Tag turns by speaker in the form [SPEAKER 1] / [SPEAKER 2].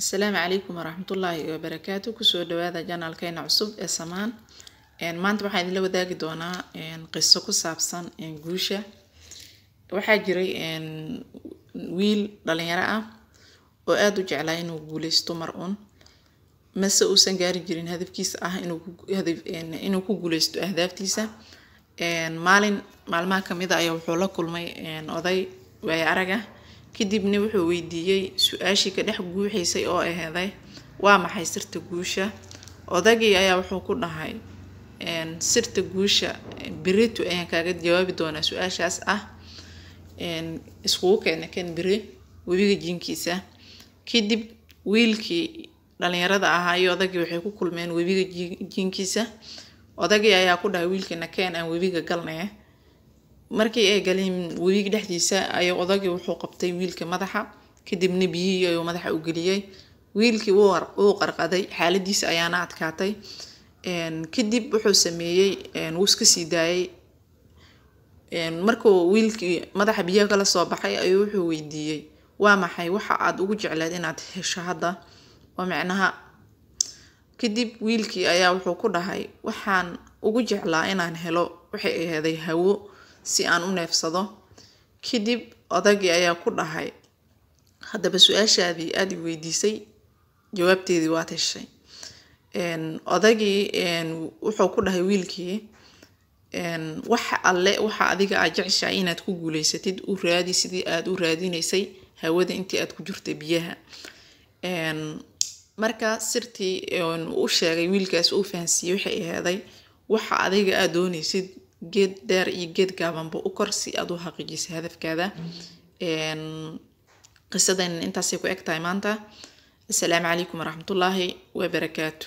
[SPEAKER 1] asalaamu calaykum waraxmatullaahi wabarakaatu kusoo dhawaada janaalkeena cusub ee samaan maanta waxaan idinla wadaagi doonaa qiso ku saabsan guusha waxaa jiray wiil dhalinyaro ah oo aada u jeclaa inuu guuleysto mar un mase uusan gaari jirin hadafkiisa ah inuu ku guuleysto ahdaaftiisa maalin maalmaha kamida ah ayaa wuxuu la kulmay oday waaya aragah kadibna wuxuu weydiiyey su-aashii ka dhex guuxaysay oo aheeday waa maxay sirta guusha odagii ayaa wuxuu ku dhahay sirta guusha beritu ayaan kaaga jawaabi doonaa su-aashaas ah iskugu keena kan beri webiga jinkiisa kadib wiilkii dhalinyarada ahaa iyo odagii waxay ku kulmeen webiga jinkiisa odagii ayaa ku dhahay wiilkiina keen aan webiga galnay markii ay galeen webiig dhexdiisa ayuu odagii wuxuu qabtay wiilka madaxa kadibna biyihii ayuu madaxa u geliyey wiilkii wuu qarqaday xaaladiisa ayaana adkaatay kadib wuxuu sameeyey wuu iska sii daayay markuu wiilkii madaxa biyaha kala soo baxay ayuu wuxuu weydiiyey waa maxay waxa aad ugu jecleed inaad hesho hadda oo micnaha kadib wiilkii ayaa wuxuu ku dhahay waxaan ugu jeclaa inaan helo waxay aheeday hawo si aan u neefsado kadib odagii ayaa ku dhahay haddaba su-aashaadii aada i weydiisay jawaabteedii waad heshay odagii wuxuu ku dhahay wiilkii wax alle waxa adiga aad jeceshahay inaad ku guuleysatid u raadi sidii aad u raadinaysay hawada intii aad ku jirtay biyaha marka sirtii u sheegay wiilkaas uu fahansiiyey waxay aheeday waxa adiga aad doonaysid geed dheer iyo geed gaabanba u kor si aad u xaqiijisay hadafkaada qisadaynan intaasay ku eg tahay maanta assalaamu calaykum waraxmatullaahi wabarakaatu